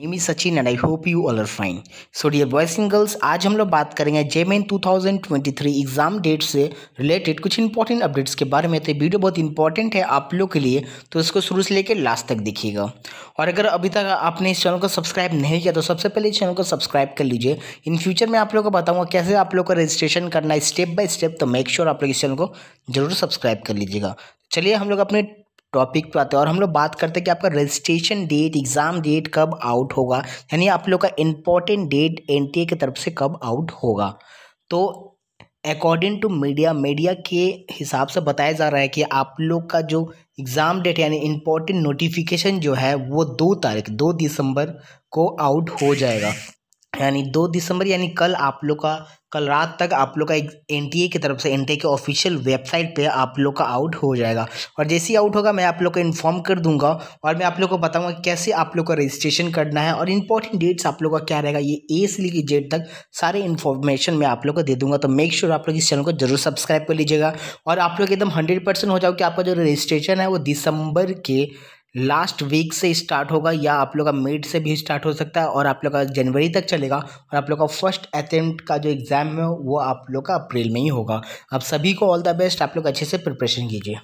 name is Sachin and I hope you all are fine so dear boys and girls आज हम लोग बात करेंगे जेमेन 2023 एग्जाम डेट से रिलेटेड कुछ इंपॉर्टेंट अपडेट्स के बारे में तो वीडियो बहुत इंपॉर्टेंट है आप लोग के लिए तो इसको शुरू से लेकर लास्ट तक देखिएगा और अगर अभी तक आपने इस चैनल को सब्सक्राइब नहीं किया तो सबसे पहले इस चैनल को सब्सक्राइब कर लीजिए इन फ्यूचर मैं आप लोग को बताऊँगा कैसे आप लोग का रजिस्ट्रेशन करना है स्टेप बाय स्टेप तो मेक श्योर sure आप लोग इस चैनल को जरूर सब्सक्राइब कर लीजिएगा चलिए हम लोग अपने टॉपिक पे आते हैं और हम लोग बात करते हैं कि आपका रजिस्ट्रेशन डेट एग्ज़ाम डेट कब आउट होगा यानी आप लोग का इम्पोर्टेंट डेट ए की तरफ से कब आउट होगा तो अकॉर्डिंग टू मीडिया मीडिया के हिसाब से बताया जा रहा है कि आप लोग का जो एग्ज़ाम डेट यानी इम्पोर्टेंट नोटिफिकेशन जो है वो दो तारीख दो दिसंबर को आउट हो जाएगा यानी दो दिसंबर यानी कल आप लोग का कल रात तक आप लोग का एक एन की तरफ से एन के ऑफिशियल वेबसाइट पे आप लोग का आउट हो जाएगा और जैसे ही आउट होगा मैं आप लोग को इन्फॉर्म कर दूंगा और मैं आप लोग को बताऊंगा कैसे आप लोग का रजिस्ट्रेशन करना है और इंपॉर्टेंट डेट्स आप लोग का क्या रहेगा ये ए से लेकर जेड तक सारे इन्फॉर्मेशन मैं आप लोग को दे दूंगा तो मेक श्योर sure आप लोग इस चैनल को जरूर सब्सक्राइब कर लीजिएगा और आप लोग एकदम हंड्रेड हो जाओ कि आपका जो रजिस्ट्रेशन है वो दिसंबर के लास्ट वीक से स्टार्ट होगा या आप लोग का मिड से भी स्टार्ट हो सकता है और आप लोग का जनवरी तक चलेगा और आप लोग का फर्स्ट अटेम्प्ट का जो एग्ज़ाम है वो आप लोग का अप्रैल में ही होगा आप सभी को ऑल द बेस्ट आप लोग अच्छे से प्रिपरेशन कीजिए